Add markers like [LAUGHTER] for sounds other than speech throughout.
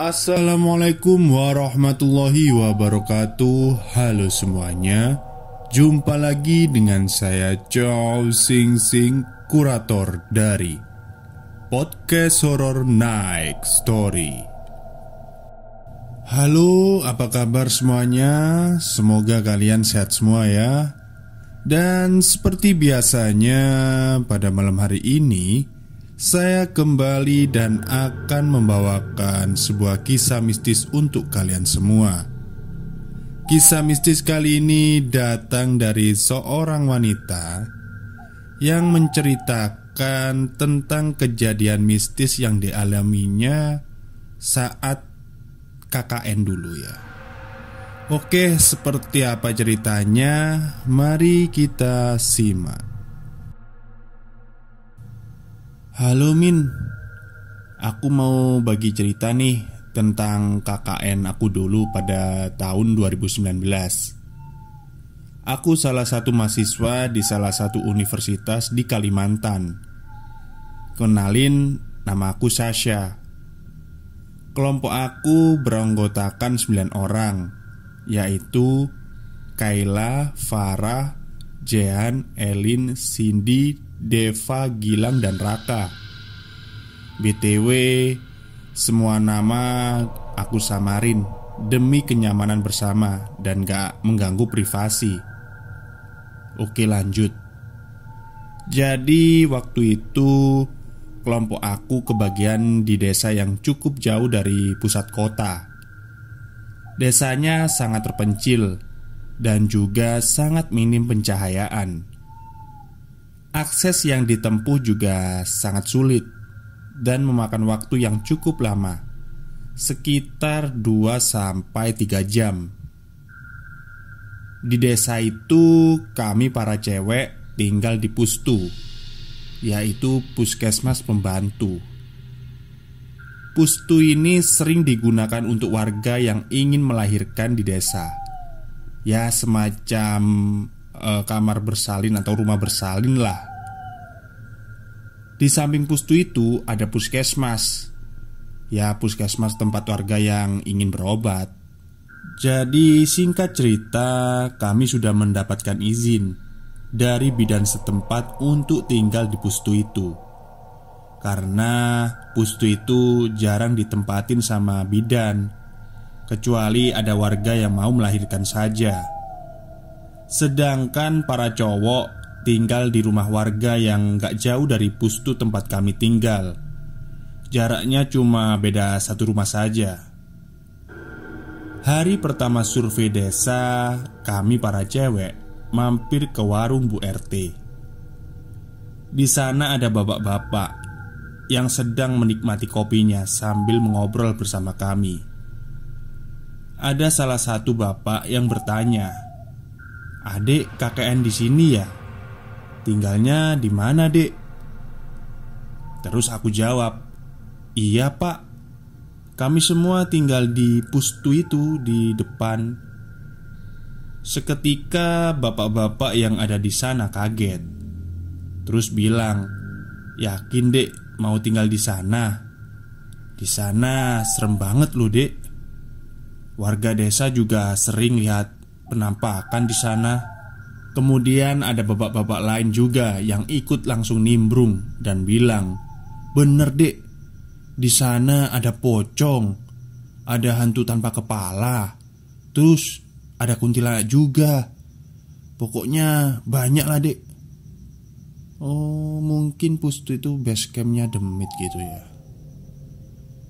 Assalamualaikum warahmatullahi wabarakatuh Halo semuanya Jumpa lagi dengan saya Chow Sing Sing Kurator dari Podcast Horror Night Story Halo apa kabar semuanya Semoga kalian sehat semua ya Dan seperti biasanya pada malam hari ini saya kembali dan akan membawakan sebuah kisah mistis untuk kalian semua. Kisah mistis kali ini datang dari seorang wanita yang menceritakan tentang kejadian mistis yang dialaminya saat KKN dulu ya. Oke, seperti apa ceritanya? Mari kita simak. Halo Min Aku mau bagi cerita nih Tentang KKN aku dulu pada tahun 2019 Aku salah satu mahasiswa di salah satu universitas di Kalimantan Kenalin nama aku Sasha Kelompok aku beranggotakan 9 orang Yaitu Kaila, Farah, Jehan, Elin, Cindy, Deva, Gilang, dan Raka. BTW, semua nama aku samarin demi kenyamanan bersama dan gak mengganggu privasi. Oke, lanjut. Jadi, waktu itu kelompok aku kebagian di desa yang cukup jauh dari pusat kota. Desanya sangat terpencil dan juga sangat minim pencahayaan Akses yang ditempuh juga sangat sulit dan memakan waktu yang cukup lama. Sekitar 2 3 jam. Di desa itu kami para cewek tinggal di Pustu, yaitu puskesmas pembantu. Pustu ini sering digunakan untuk warga yang ingin melahirkan di desa. Ya, semacam e, kamar bersalin atau rumah bersalin lah. Di samping pustu itu ada puskesmas. Ya, puskesmas tempat warga yang ingin berobat. Jadi, singkat cerita, kami sudah mendapatkan izin dari bidan setempat untuk tinggal di pustu itu. Karena pustu itu jarang ditempatin sama bidan, kecuali ada warga yang mau melahirkan saja. Sedangkan para cowok tinggal di rumah warga yang gak jauh dari pustu tempat kami tinggal. Jaraknya cuma beda satu rumah saja. Hari pertama survei desa, kami para cewek mampir ke warung Bu RT. Di sana ada bapak-bapak yang sedang menikmati kopinya sambil mengobrol bersama kami. Ada salah satu bapak yang bertanya, Adik KKN di sini ya? Tinggalnya di mana, Dek? Terus aku jawab, "Iya, Pak. Kami semua tinggal di pustu itu di depan." Seketika bapak-bapak yang ada di sana kaget. Terus bilang, "Yakin, Dek, mau tinggal di sana?" Di sana serem banget loh, Dek. Warga desa juga sering lihat penampakan di sana. Kemudian ada bapak-bapak lain juga yang ikut langsung nimbrung dan bilang, "Bener, Dek. Di sana ada pocong, ada hantu tanpa kepala, terus ada kuntilanak juga. Pokoknya banyak lah, Dek." Oh, mungkin Pustu itu base campnya demit gitu ya.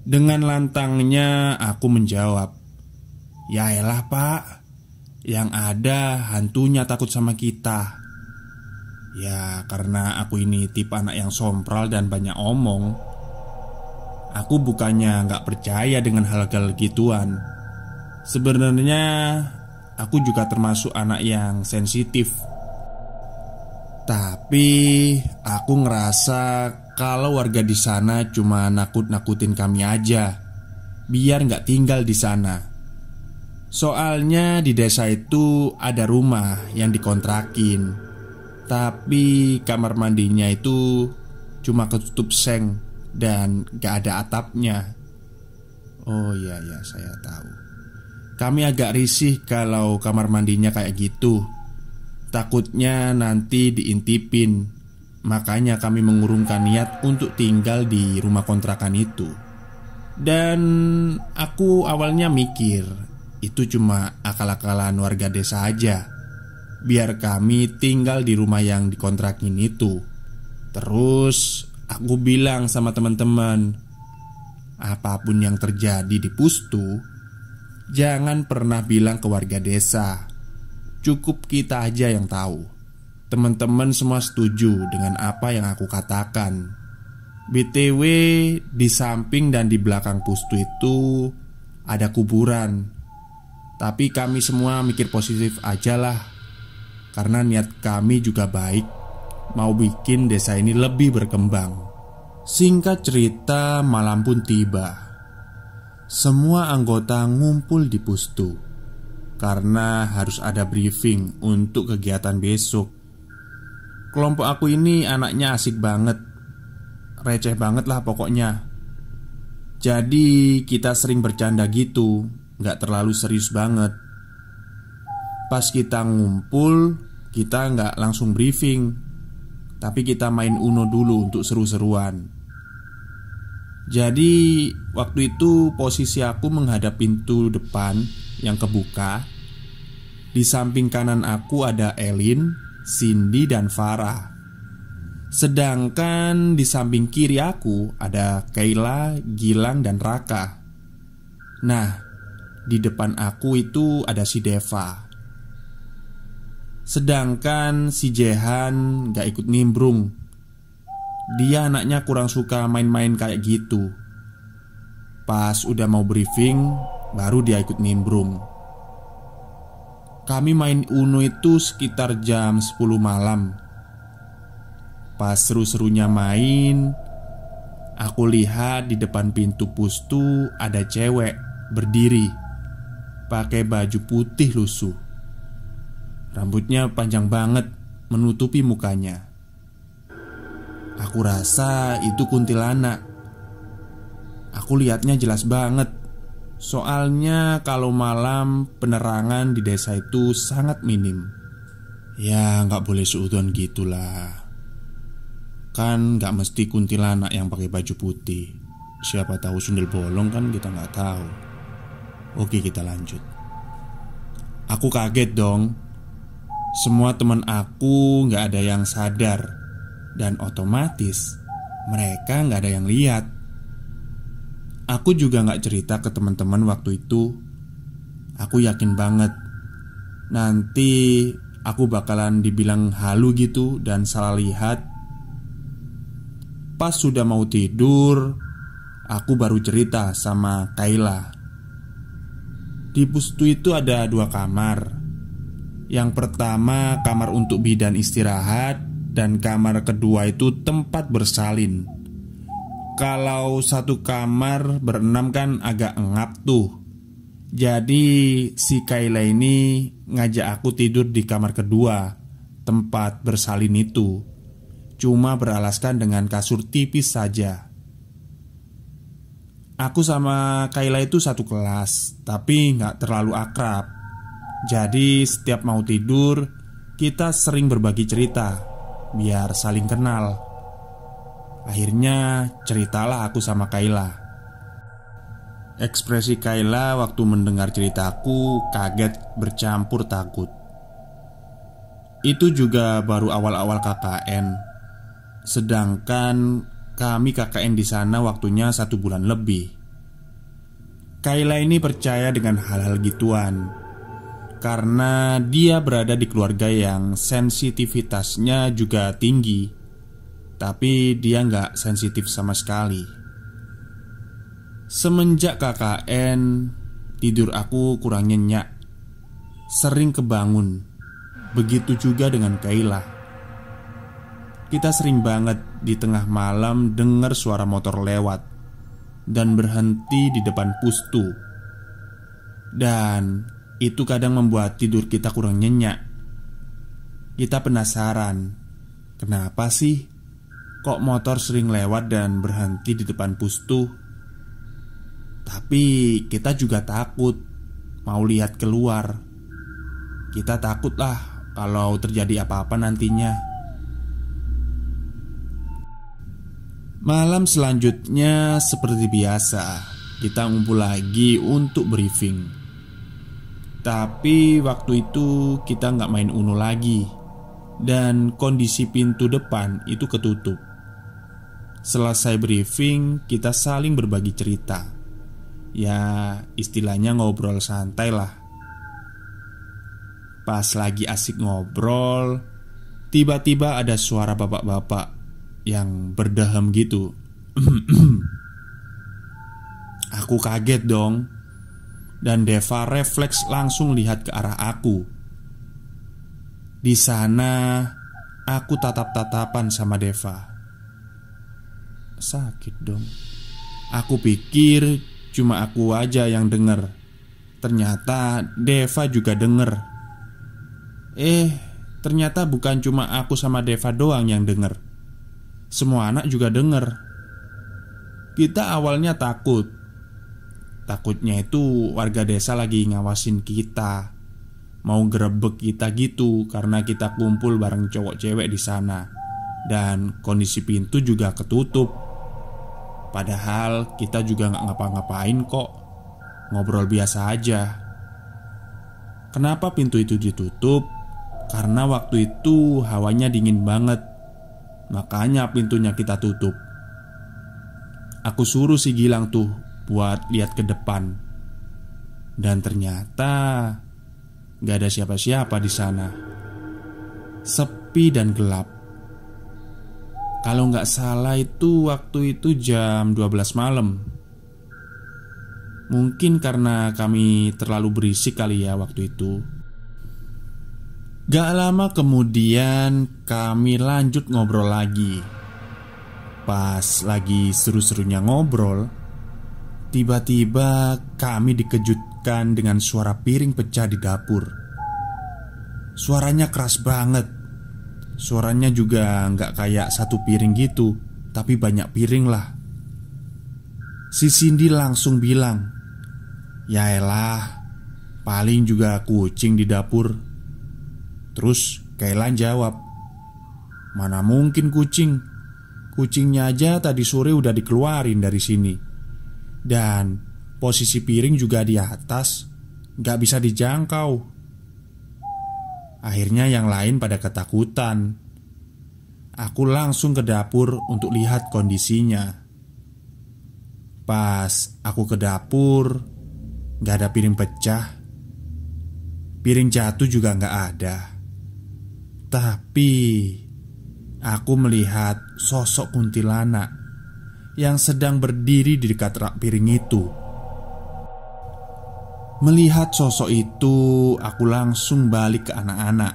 Dengan lantangnya aku menjawab, ya "Yaelah, Pak." Yang ada hantunya takut sama kita Ya karena aku ini tipe anak yang sompral dan banyak omong Aku bukannya nggak percaya dengan hal-hal gituan Sebenarnya aku juga termasuk anak yang sensitif Tapi aku ngerasa kalau warga di sana cuma nakut-nakutin kami aja Biar nggak tinggal di sana Soalnya di desa itu ada rumah yang dikontrakin Tapi kamar mandinya itu cuma ketutup seng dan gak ada atapnya Oh iya ya saya tahu Kami agak risih kalau kamar mandinya kayak gitu Takutnya nanti diintipin Makanya kami mengurungkan niat untuk tinggal di rumah kontrakan itu Dan aku awalnya mikir itu cuma akal-akalan warga desa aja. Biar kami tinggal di rumah yang dikontrakin itu. Terus aku bilang sama teman-teman, apapun yang terjadi di Pustu, jangan pernah bilang ke warga desa. Cukup kita aja yang tahu. Teman-teman semua setuju dengan apa yang aku katakan. BTW, di samping dan di belakang Pustu itu ada kuburan tapi kami semua mikir positif aja lah Karena niat kami juga baik Mau bikin desa ini lebih berkembang Singkat cerita malam pun tiba Semua anggota ngumpul di pustu Karena harus ada briefing untuk kegiatan besok Kelompok aku ini anaknya asik banget Receh banget lah pokoknya Jadi kita sering bercanda gitu nggak terlalu serius banget Pas kita ngumpul Kita nggak langsung briefing Tapi kita main Uno dulu untuk seru-seruan Jadi waktu itu posisi aku menghadap pintu depan yang kebuka Di samping kanan aku ada Elin, Cindy, dan Farah Sedangkan di samping kiri aku ada Kayla, Gilang, dan Raka. Nah, di depan aku itu ada si Deva Sedangkan si Jehan gak ikut nimbrung Dia anaknya kurang suka main-main kayak gitu Pas udah mau briefing Baru dia ikut nimbrung Kami main Uno itu sekitar jam 10 malam Pas seru-serunya main Aku lihat di depan pintu pustu ada cewek berdiri Pakai baju putih lusuh Rambutnya panjang banget Menutupi mukanya Aku rasa itu kuntilanak Aku lihatnya jelas banget Soalnya kalau malam penerangan di desa itu sangat minim Ya nggak boleh seudon gitulah Kan nggak mesti kuntilanak yang pakai baju putih Siapa tahu sundel bolong kan kita nggak tahu Oke, kita lanjut. Aku kaget dong. Semua teman aku gak ada yang sadar dan otomatis mereka gak ada yang lihat. Aku juga gak cerita ke teman-teman waktu itu. Aku yakin banget nanti aku bakalan dibilang halu gitu dan salah lihat. Pas sudah mau tidur, aku baru cerita sama Kaila. Di Pustu itu ada dua kamar Yang pertama kamar untuk bidan istirahat Dan kamar kedua itu tempat bersalin Kalau satu kamar berenam kan agak engap tuh jadi si Kaila ini ngajak aku tidur di kamar kedua Tempat bersalin itu Cuma beralaskan dengan kasur tipis saja Aku sama Kayla itu satu kelas, tapi nggak terlalu akrab. Jadi setiap mau tidur, kita sering berbagi cerita, biar saling kenal. Akhirnya ceritalah aku sama Kayla. Ekspresi Kayla waktu mendengar ceritaku kaget bercampur takut. Itu juga baru awal-awal KKN. Sedangkan kami KKN di sana waktunya satu bulan lebih. Kaila ini percaya dengan hal-hal gituan karena dia berada di keluarga yang sensitivitasnya juga tinggi, tapi dia nggak sensitif sama sekali. Semenjak KKN, tidur aku kurang nyenyak, sering kebangun. Begitu juga dengan Kaila. Kita sering banget di tengah malam dengar suara motor lewat dan berhenti di depan pustu. Dan itu kadang membuat tidur kita kurang nyenyak. Kita penasaran, kenapa sih kok motor sering lewat dan berhenti di depan pustu? Tapi kita juga takut mau lihat keluar. Kita takutlah kalau terjadi apa-apa nantinya. Malam selanjutnya seperti biasa Kita ngumpul lagi untuk briefing Tapi waktu itu kita nggak main Uno lagi Dan kondisi pintu depan itu ketutup Selesai briefing kita saling berbagi cerita Ya istilahnya ngobrol santai lah Pas lagi asik ngobrol Tiba-tiba ada suara bapak-bapak yang berdaham gitu. [CLEARS THROAT] aku kaget dong. Dan Deva refleks langsung lihat ke arah aku. Di sana aku tatap-tatapan sama Deva. Sakit dong. Aku pikir cuma aku aja yang denger. Ternyata Deva juga denger. Eh, ternyata bukan cuma aku sama Deva doang yang denger. Semua anak juga dengar. Kita awalnya takut. Takutnya itu warga desa lagi ngawasin kita. Mau grebek kita gitu karena kita kumpul bareng cowok cewek di sana. Dan kondisi pintu juga ketutup. Padahal kita juga nggak ngapa-ngapain kok. Ngobrol biasa aja. Kenapa pintu itu ditutup? Karena waktu itu hawanya dingin banget Makanya pintunya kita tutup. Aku suruh si Gilang tuh buat lihat ke depan. Dan ternyata gak ada siapa-siapa di sana. Sepi dan gelap. Kalau nggak salah itu waktu itu jam 12 malam. Mungkin karena kami terlalu berisik kali ya waktu itu. Gak lama kemudian kami lanjut ngobrol lagi. Pas lagi seru-serunya ngobrol, tiba-tiba kami dikejutkan dengan suara piring pecah di dapur. Suaranya keras banget. Suaranya juga nggak kayak satu piring gitu, tapi banyak piring lah. Si Cindy langsung bilang, "Yaelah, paling juga kucing di dapur." Terus Kailan jawab, Mana mungkin kucing? Kucingnya aja tadi sore udah dikeluarin dari sini. Dan posisi piring juga di atas, gak bisa dijangkau. Akhirnya yang lain pada ketakutan. Aku langsung ke dapur untuk lihat kondisinya. Pas aku ke dapur, gak ada piring pecah. Piring jatuh juga gak ada. Tapi aku melihat sosok kuntilanak yang sedang berdiri di dekat rak piring itu. Melihat sosok itu, aku langsung balik ke anak-anak.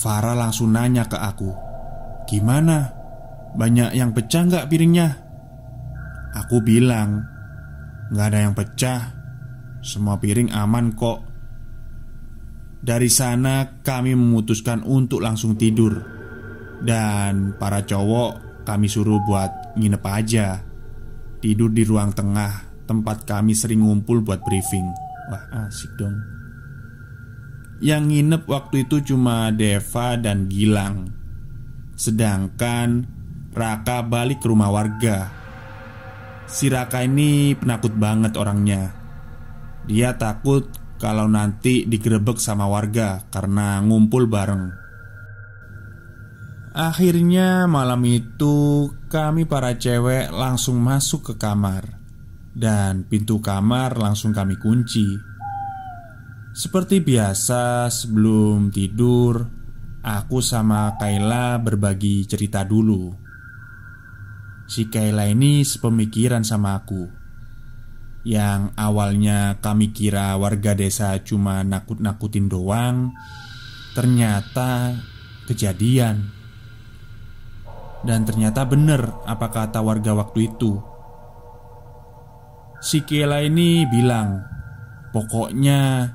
Farah langsung nanya ke aku, "Gimana? Banyak yang pecah nggak piringnya?" Aku bilang, "Nggak ada yang pecah. Semua piring aman kok." Dari sana kami memutuskan untuk langsung tidur Dan para cowok kami suruh buat nginep aja Tidur di ruang tengah tempat kami sering ngumpul buat briefing Wah asik dong Yang nginep waktu itu cuma Deva dan Gilang Sedangkan Raka balik ke rumah warga Si Raka ini penakut banget orangnya Dia takut kalau nanti digerebek sama warga karena ngumpul bareng. Akhirnya malam itu kami para cewek langsung masuk ke kamar dan pintu kamar langsung kami kunci. Seperti biasa sebelum tidur, aku sama Kayla berbagi cerita dulu. Si Kayla ini sepemikiran sama aku yang awalnya kami kira warga desa cuma nakut-nakutin doang, ternyata kejadian. Dan ternyata bener apa kata warga waktu itu. Si Kela ini bilang, pokoknya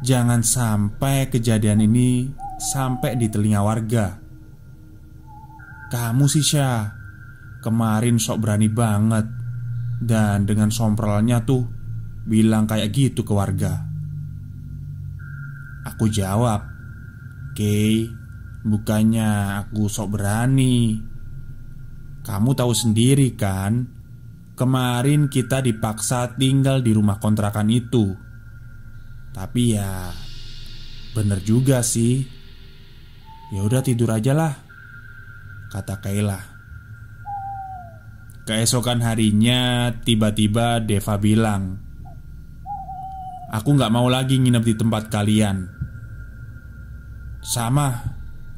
jangan sampai kejadian ini sampai di telinga warga. Kamu sih Syah, kemarin sok berani banget dan dengan sompralnya tuh Bilang kayak gitu ke warga Aku jawab Oke Bukannya aku sok berani Kamu tahu sendiri kan Kemarin kita dipaksa tinggal di rumah kontrakan itu Tapi ya Bener juga sih Ya udah tidur aja lah Kata Kayla Keesokan harinya tiba-tiba Deva bilang Aku nggak mau lagi nginep di tempat kalian Sama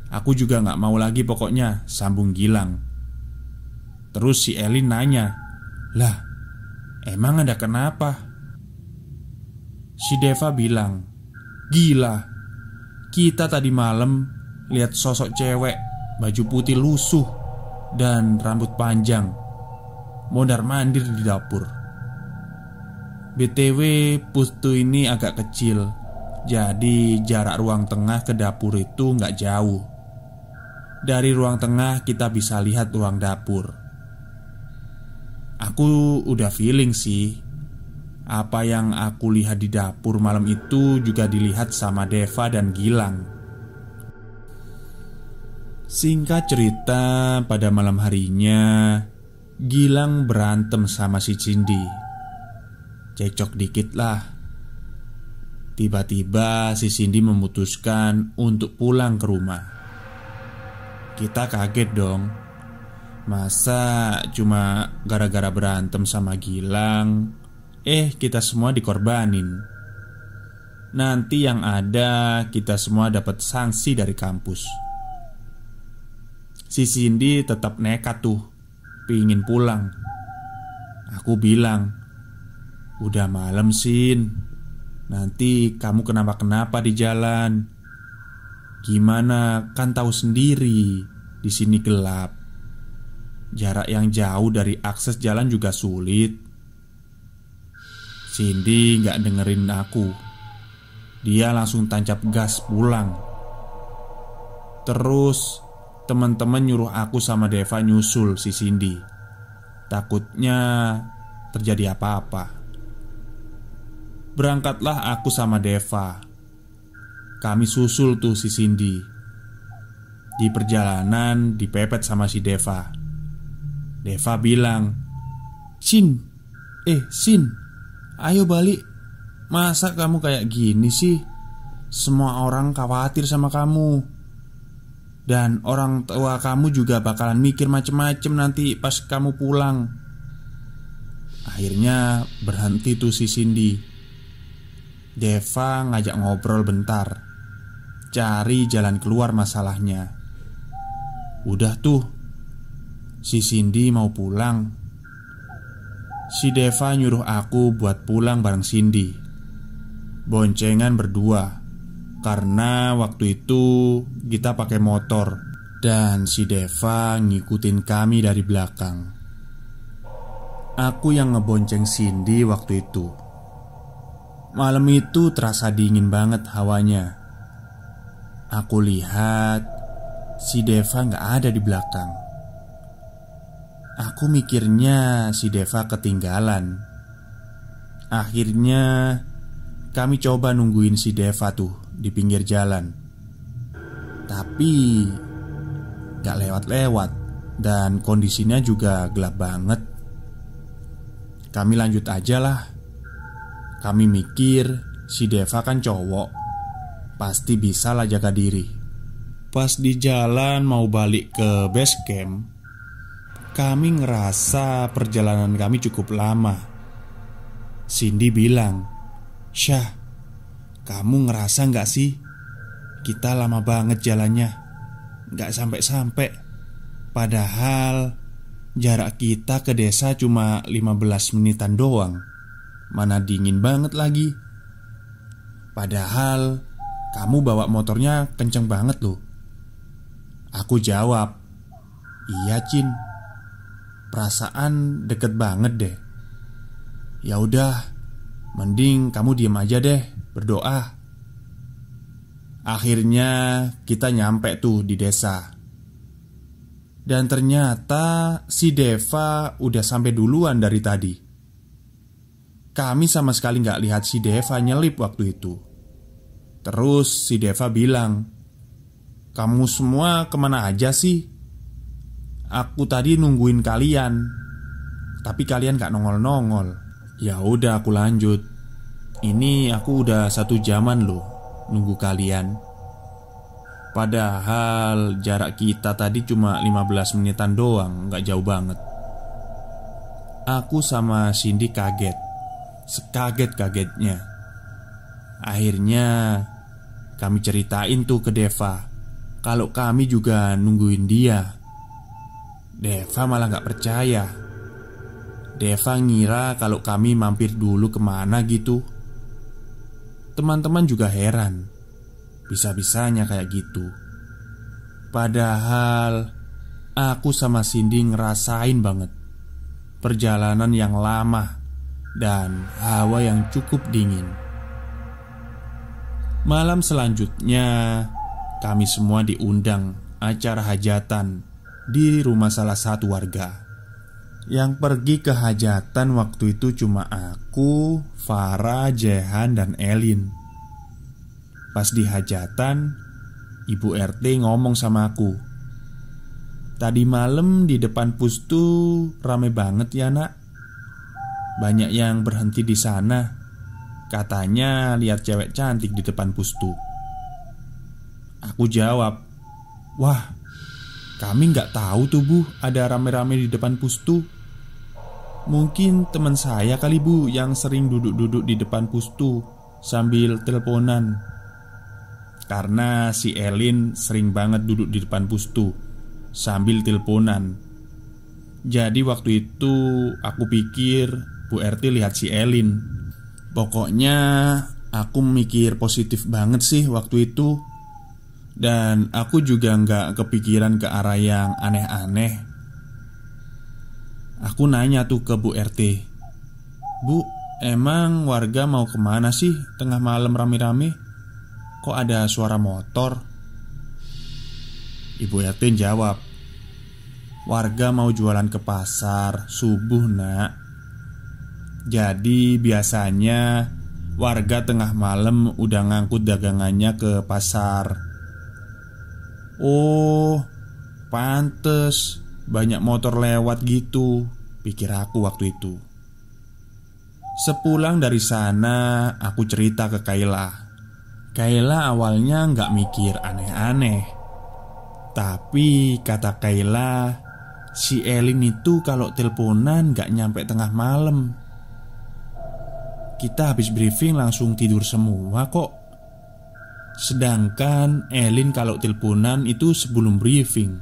Aku juga nggak mau lagi pokoknya Sambung Gilang Terus si Elin nanya Lah Emang ada kenapa? Si Deva bilang Gila Kita tadi malam Lihat sosok cewek Baju putih lusuh Dan rambut panjang mondar-mandir di dapur. BTW, pustu ini agak kecil, jadi jarak ruang tengah ke dapur itu nggak jauh. Dari ruang tengah kita bisa lihat ruang dapur. Aku udah feeling sih, apa yang aku lihat di dapur malam itu juga dilihat sama Deva dan Gilang. Singkat cerita, pada malam harinya Gilang berantem sama si Cindy Cekcok dikit lah Tiba-tiba si Cindy memutuskan untuk pulang ke rumah Kita kaget dong Masa cuma gara-gara berantem sama Gilang Eh kita semua dikorbanin Nanti yang ada kita semua dapat sanksi dari kampus Si Cindy tetap nekat tuh pingin pulang. Aku bilang, "Udah malam, Sin. Nanti kamu kenapa-kenapa di jalan. Gimana kan tahu sendiri, di sini gelap. Jarak yang jauh dari akses jalan juga sulit." Cindy gak dengerin aku. Dia langsung tancap gas pulang. Terus teman-teman nyuruh aku sama Deva nyusul si Cindy. Takutnya terjadi apa-apa. Berangkatlah aku sama Deva. Kami susul tuh si Cindy. Di perjalanan dipepet sama si Deva. Deva bilang, "Sin, eh Sin, ayo balik. Masa kamu kayak gini sih? Semua orang khawatir sama kamu." Dan orang tua kamu juga bakalan mikir macem-macem nanti pas kamu pulang Akhirnya berhenti tuh si Cindy Deva ngajak ngobrol bentar Cari jalan keluar masalahnya Udah tuh Si Cindy mau pulang Si Deva nyuruh aku buat pulang bareng Cindy Boncengan berdua karena waktu itu kita pakai motor dan si Deva ngikutin kami dari belakang. Aku yang ngebonceng Cindy waktu itu. Malam itu terasa dingin banget hawanya. Aku lihat si Deva nggak ada di belakang. Aku mikirnya si Deva ketinggalan. Akhirnya kami coba nungguin si Deva tuh di pinggir jalan Tapi Gak lewat-lewat Dan kondisinya juga gelap banget Kami lanjut aja lah Kami mikir Si Deva kan cowok Pasti bisa lah jaga diri Pas di jalan mau balik ke base camp Kami ngerasa perjalanan kami cukup lama Cindy bilang Syah, kamu ngerasa nggak sih? Kita lama banget jalannya Nggak sampai-sampai Padahal Jarak kita ke desa cuma 15 menitan doang Mana dingin banget lagi Padahal Kamu bawa motornya kenceng banget loh Aku jawab Iya Cin Perasaan deket banget deh Ya udah Mending kamu diem aja deh berdoa. Akhirnya kita nyampe tuh di desa. Dan ternyata si Deva udah sampai duluan dari tadi. Kami sama sekali nggak lihat si Deva nyelip waktu itu. Terus si Deva bilang, "Kamu semua kemana aja sih? Aku tadi nungguin kalian, tapi kalian gak nongol-nongol." Ya udah, aku lanjut. Ini aku udah satu jaman loh nunggu kalian Padahal jarak kita tadi cuma 15 menitan doang Gak jauh banget Aku sama Cindy kaget Sekaget-kagetnya Akhirnya kami ceritain tuh ke Deva Kalau kami juga nungguin dia Deva malah gak percaya Deva ngira kalau kami mampir dulu kemana gitu Teman-teman juga heran Bisa-bisanya kayak gitu Padahal Aku sama Cindy ngerasain banget Perjalanan yang lama Dan hawa yang cukup dingin Malam selanjutnya Kami semua diundang Acara hajatan Di rumah salah satu warga Yang pergi ke hajatan waktu itu cuma aku aku, Farah, Jehan, dan Elin. Pas di hajatan, Ibu RT ngomong sama aku. Tadi malam di depan pustu rame banget ya nak. Banyak yang berhenti di sana. Katanya lihat cewek cantik di depan pustu. Aku jawab, wah, kami nggak tahu tuh bu ada rame-rame di depan pustu. Mungkin teman saya kali bu yang sering duduk-duduk di depan pustu sambil teleponan Karena si Elin sering banget duduk di depan pustu sambil teleponan Jadi waktu itu aku pikir Bu RT lihat si Elin Pokoknya aku mikir positif banget sih waktu itu Dan aku juga nggak kepikiran ke arah yang aneh-aneh Aku nanya tuh ke Bu RT Bu, emang warga mau kemana sih tengah malam rame-rame? Kok ada suara motor? Ibu RT jawab Warga mau jualan ke pasar Subuh nak Jadi biasanya Warga tengah malam udah ngangkut dagangannya ke pasar Oh Pantes Banyak motor lewat gitu Pikir aku waktu itu Sepulang dari sana Aku cerita ke Kayla Kayla awalnya nggak mikir aneh-aneh Tapi kata Kayla Si Elin itu kalau teleponan nggak nyampe tengah malam Kita habis briefing langsung tidur semua kok Sedangkan Elin kalau teleponan itu sebelum briefing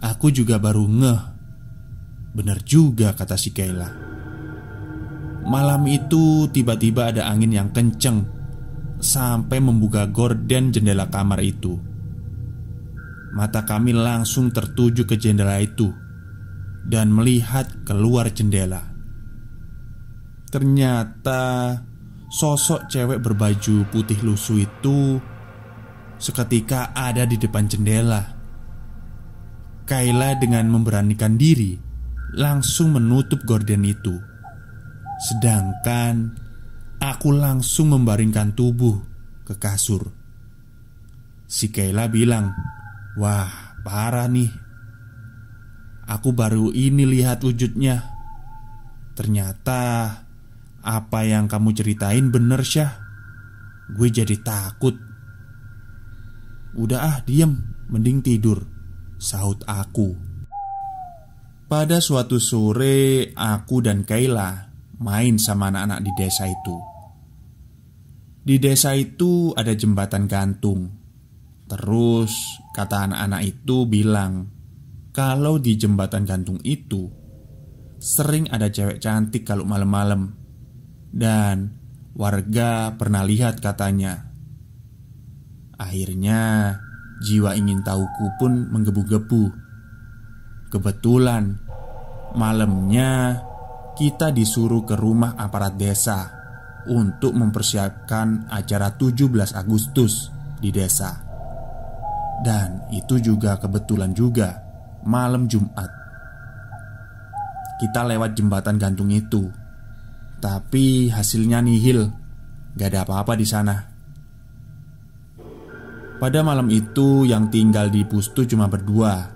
Aku juga baru ngeh Benar juga kata si Kayla Malam itu tiba-tiba ada angin yang kenceng Sampai membuka gorden jendela kamar itu Mata kami langsung tertuju ke jendela itu Dan melihat keluar jendela Ternyata sosok cewek berbaju putih lusuh itu seketika ada di depan jendela. Kayla dengan memberanikan diri langsung menutup gorden itu. Sedangkan aku langsung membaringkan tubuh ke kasur. Si Kayla bilang, "Wah, parah nih. Aku baru ini lihat wujudnya. Ternyata apa yang kamu ceritain bener, Syah. Gue jadi takut." Udah ah, diem, mending tidur, sahut aku. Pada suatu sore, aku dan Kayla main sama anak-anak di desa itu. Di desa itu ada jembatan gantung. Terus, kata anak-anak itu bilang, kalau di jembatan gantung itu sering ada cewek cantik kalau malam-malam. Dan warga pernah lihat katanya. Akhirnya, jiwa ingin tahuku pun menggebu-gebu Kebetulan malamnya kita disuruh ke rumah aparat desa untuk mempersiapkan acara 17 Agustus di desa. Dan itu juga kebetulan juga malam Jumat. Kita lewat jembatan gantung itu. Tapi hasilnya nihil. Gak ada apa-apa di sana. Pada malam itu yang tinggal di Pustu cuma berdua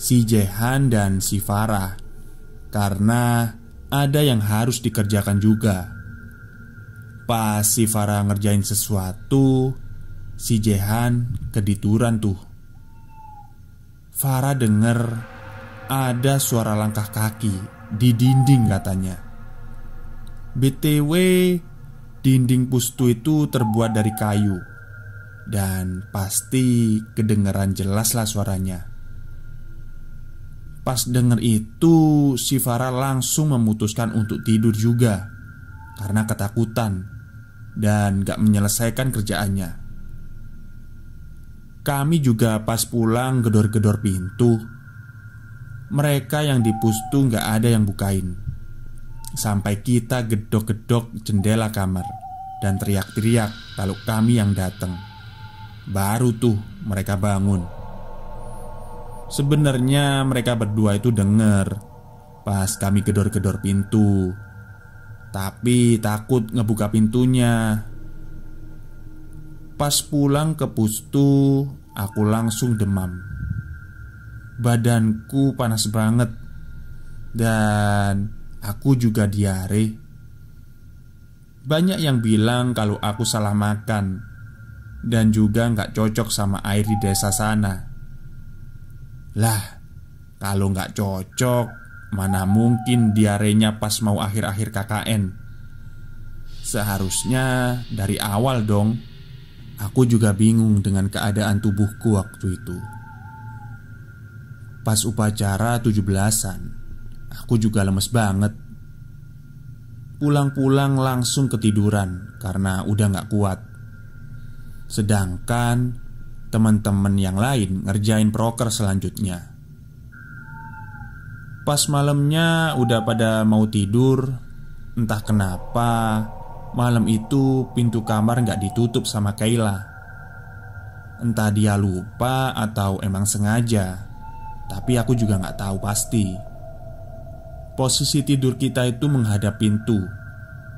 si Jehan dan si Farah karena ada yang harus dikerjakan juga. Pas si Farah ngerjain sesuatu, si Jehan kedituran tuh. Farah denger ada suara langkah kaki di dinding katanya. BTW, dinding pustu itu terbuat dari kayu dan pasti kedengeran lah suaranya. Pas denger itu, si Farah langsung memutuskan untuk tidur juga karena ketakutan dan gak menyelesaikan kerjaannya. Kami juga pas pulang gedor-gedor pintu. Mereka yang di pustu gak ada yang bukain. Sampai kita gedok-gedok jendela kamar dan teriak-teriak kalau kami yang datang. Baru tuh mereka bangun. Sebenarnya mereka berdua itu dengar pas kami gedor-gedor pintu. Tapi takut ngebuka pintunya. Pas pulang ke pustu, aku langsung demam. Badanku panas banget dan aku juga diare. Banyak yang bilang kalau aku salah makan dan juga nggak cocok sama air di desa sana. Lah, kalau nggak cocok, mana mungkin diarenya pas mau akhir-akhir KKN? Seharusnya dari awal dong. Aku juga bingung dengan keadaan tubuhku waktu itu. Pas upacara tujuh belasan aku juga lemes banget. Pulang-pulang langsung ketiduran karena udah nggak kuat. Sedangkan teman-teman yang lain ngerjain proker selanjutnya. Pas malamnya udah pada mau tidur, entah kenapa malam itu pintu kamar nggak ditutup sama Kayla. Entah dia lupa atau emang sengaja, tapi aku juga nggak tahu pasti. Posisi tidur kita itu menghadap pintu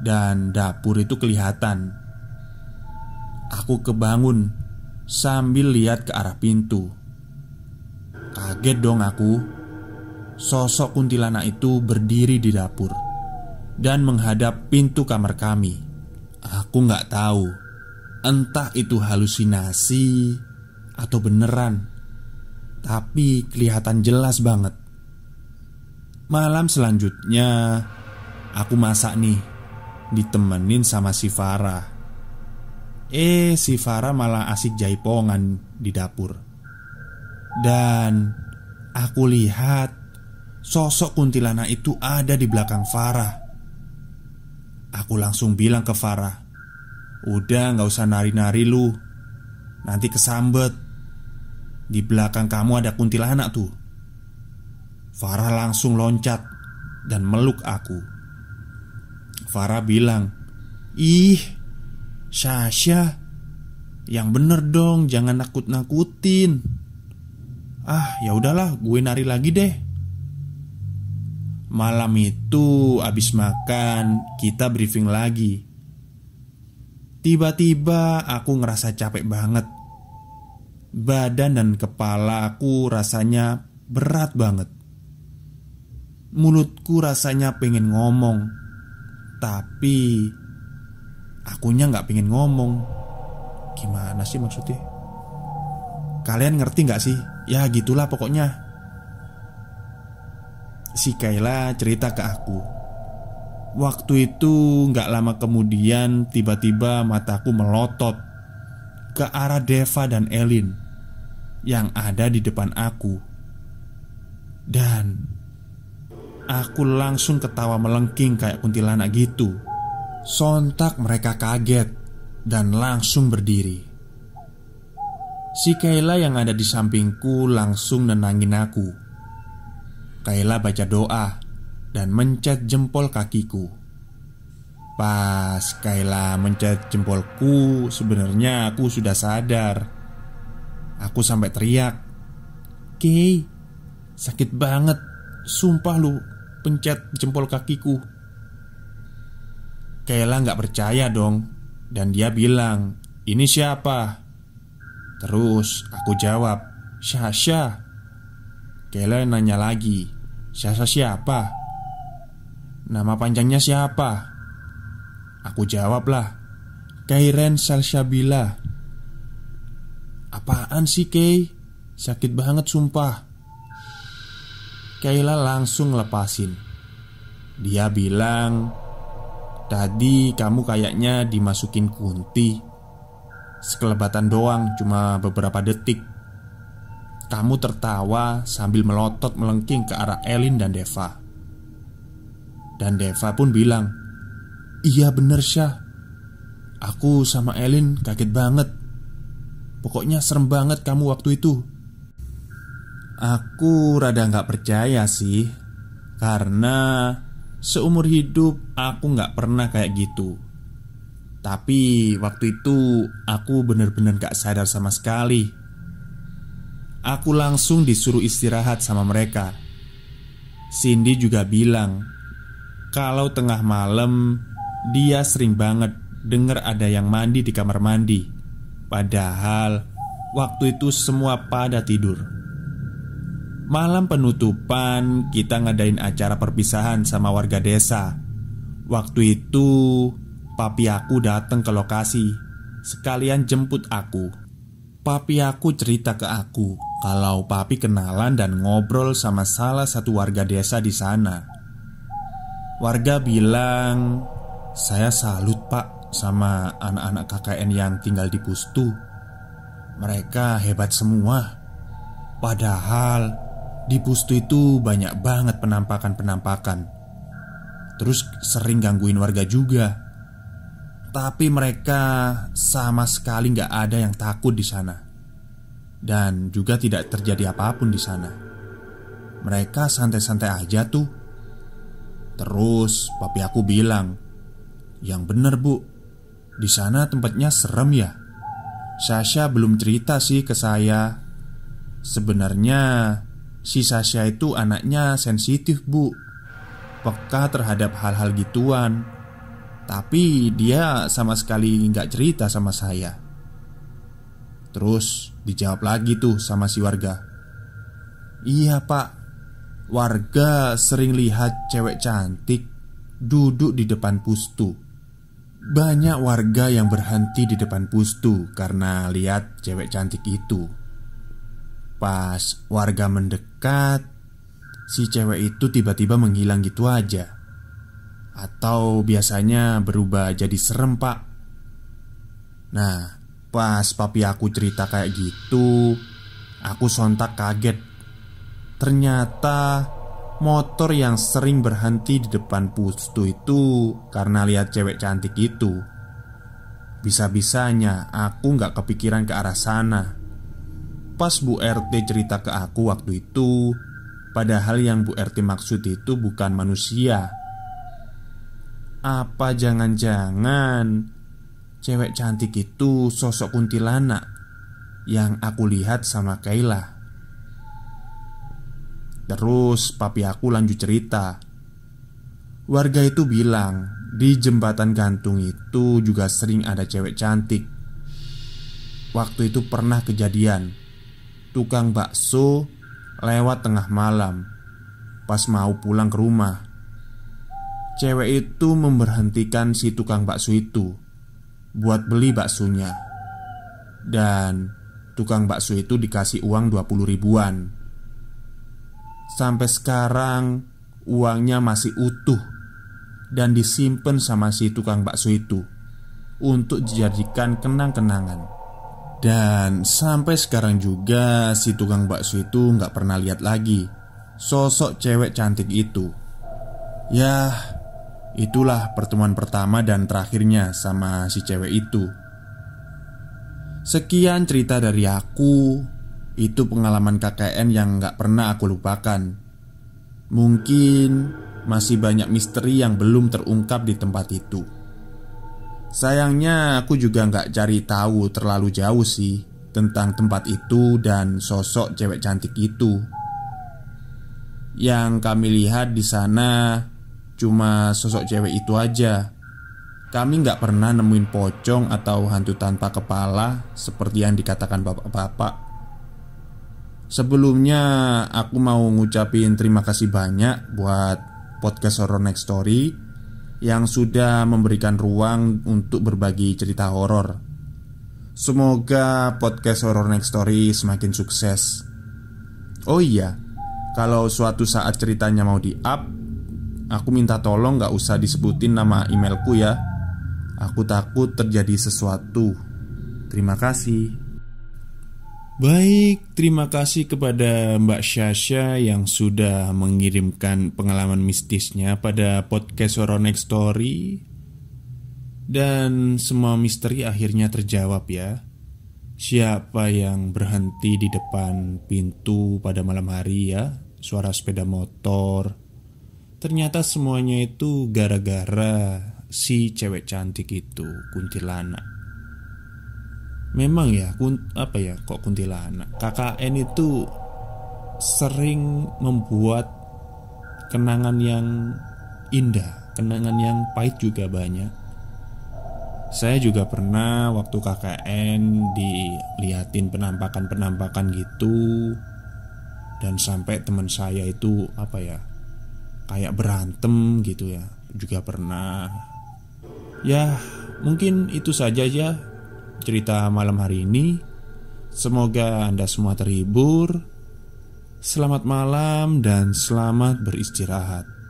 dan dapur itu kelihatan. Aku kebangun sambil lihat ke arah pintu. Kaget dong aku. Sosok kuntilanak itu berdiri di dapur dan menghadap pintu kamar kami. Aku nggak tahu, entah itu halusinasi atau beneran, tapi kelihatan jelas banget. Malam selanjutnya, aku masak nih, ditemenin sama si Farah. Eh, si Farah malah asik jaipongan di dapur. Dan aku lihat sosok kuntilanak itu ada di belakang Farah. Aku langsung bilang ke Farah, "Udah, nggak usah nari-nari lu. Nanti kesambet. Di belakang kamu ada kuntilanak tuh." Farah langsung loncat dan meluk aku. Farah bilang, "Ih, Sasha Yang bener dong Jangan nakut-nakutin Ah ya udahlah gue nari lagi deh Malam itu abis makan kita briefing lagi Tiba-tiba aku ngerasa capek banget Badan dan kepala aku rasanya berat banget Mulutku rasanya pengen ngomong Tapi Akunya nggak pingin ngomong. Gimana sih maksudnya? Kalian ngerti nggak sih? Ya gitulah pokoknya. Si Kayla cerita ke aku. Waktu itu nggak lama kemudian tiba-tiba mataku melotot ke arah Deva dan Elin yang ada di depan aku. Dan aku langsung ketawa melengking kayak kuntilanak gitu. Sontak mereka kaget dan langsung berdiri. Si Kayla yang ada di sampingku langsung nenangin aku. Kayla baca doa dan mencet jempol kakiku. Pas Kayla mencet jempolku, sebenarnya aku sudah sadar. Aku sampai teriak, "Kay, sakit banget! Sumpah lu, pencet jempol kakiku!" Kayla nggak percaya dong Dan dia bilang Ini siapa? Terus aku jawab Sasha Kayla nanya lagi Sasha siapa? Nama panjangnya siapa? Aku jawablah Kairen Salsabila Apaan sih Kay? Sakit banget sumpah Kayla langsung lepasin Dia bilang Tadi kamu kayaknya dimasukin kunti Sekelebatan doang cuma beberapa detik Kamu tertawa sambil melotot melengking ke arah Elin dan Deva Dan Deva pun bilang Iya bener Syah Aku sama Elin kaget banget Pokoknya serem banget kamu waktu itu Aku rada gak percaya sih Karena Seumur hidup aku gak pernah kayak gitu Tapi waktu itu aku bener-bener gak sadar sama sekali Aku langsung disuruh istirahat sama mereka Cindy juga bilang Kalau tengah malam Dia sering banget dengar ada yang mandi di kamar mandi Padahal waktu itu semua pada tidur Malam penutupan kita ngadain acara perpisahan sama warga desa Waktu itu papi aku datang ke lokasi Sekalian jemput aku Papi aku cerita ke aku kalau papi kenalan dan ngobrol sama salah satu warga desa di sana. Warga bilang, "Saya salut, Pak, sama anak-anak KKN yang tinggal di Pustu. Mereka hebat semua, padahal di pustu itu banyak banget penampakan-penampakan Terus sering gangguin warga juga Tapi mereka sama sekali nggak ada yang takut di sana Dan juga tidak terjadi apapun di sana Mereka santai-santai aja tuh Terus papi aku bilang Yang bener bu Di sana tempatnya serem ya Sasha belum cerita sih ke saya Sebenarnya Si Sasha itu anaknya sensitif bu Peka terhadap hal-hal gituan Tapi dia sama sekali nggak cerita sama saya Terus dijawab lagi tuh sama si warga Iya pak Warga sering lihat cewek cantik Duduk di depan pustu Banyak warga yang berhenti di depan pustu Karena lihat cewek cantik itu Pas warga mendekat, si cewek itu tiba-tiba menghilang gitu aja. Atau biasanya berubah jadi serem, Pak. Nah, pas papi aku cerita kayak gitu, aku sontak kaget. Ternyata motor yang sering berhenti di depan pustu itu karena lihat cewek cantik itu. Bisa-bisanya aku nggak kepikiran ke arah sana pas Bu RT cerita ke aku waktu itu Padahal yang Bu RT maksud itu bukan manusia Apa jangan-jangan Cewek cantik itu sosok kuntilanak Yang aku lihat sama Kayla Terus papi aku lanjut cerita Warga itu bilang Di jembatan gantung itu juga sering ada cewek cantik Waktu itu pernah kejadian tukang bakso lewat tengah malam pas mau pulang ke rumah. Cewek itu memberhentikan si tukang bakso itu buat beli baksonya. Dan tukang bakso itu dikasih uang 20 ribuan. Sampai sekarang uangnya masih utuh dan disimpan sama si tukang bakso itu untuk dijadikan kenang-kenangan. Dan sampai sekarang juga si tukang bakso itu nggak pernah lihat lagi sosok cewek cantik itu. Ya, itulah pertemuan pertama dan terakhirnya sama si cewek itu. Sekian cerita dari aku. Itu pengalaman KKN yang nggak pernah aku lupakan. Mungkin masih banyak misteri yang belum terungkap di tempat itu. Sayangnya aku juga nggak cari tahu terlalu jauh sih tentang tempat itu dan sosok cewek cantik itu. Yang kami lihat di sana cuma sosok cewek itu aja. Kami nggak pernah nemuin pocong atau hantu tanpa kepala seperti yang dikatakan bapak-bapak. Sebelumnya aku mau ngucapin terima kasih banyak buat podcast Horror Next Story yang sudah memberikan ruang untuk berbagi cerita horor. Semoga podcast Horror Next Story semakin sukses. Oh iya, kalau suatu saat ceritanya mau di-up, aku minta tolong gak usah disebutin nama emailku ya. Aku takut terjadi sesuatu. Terima kasih. Baik, terima kasih kepada Mbak Syasha yang sudah mengirimkan pengalaman mistisnya pada podcast Horonex Story Dan semua misteri akhirnya terjawab ya Siapa yang berhenti di depan pintu pada malam hari ya Suara sepeda motor Ternyata semuanya itu gara-gara si cewek cantik itu kuntilanak memang ya kun, apa ya kok kuntilanak KKN itu sering membuat kenangan yang indah kenangan yang pahit juga banyak saya juga pernah waktu KKN diliatin penampakan-penampakan gitu dan sampai teman saya itu apa ya kayak berantem gitu ya juga pernah ya mungkin itu saja ya cerita malam hari ini. Semoga Anda semua terhibur. Selamat malam dan selamat beristirahat.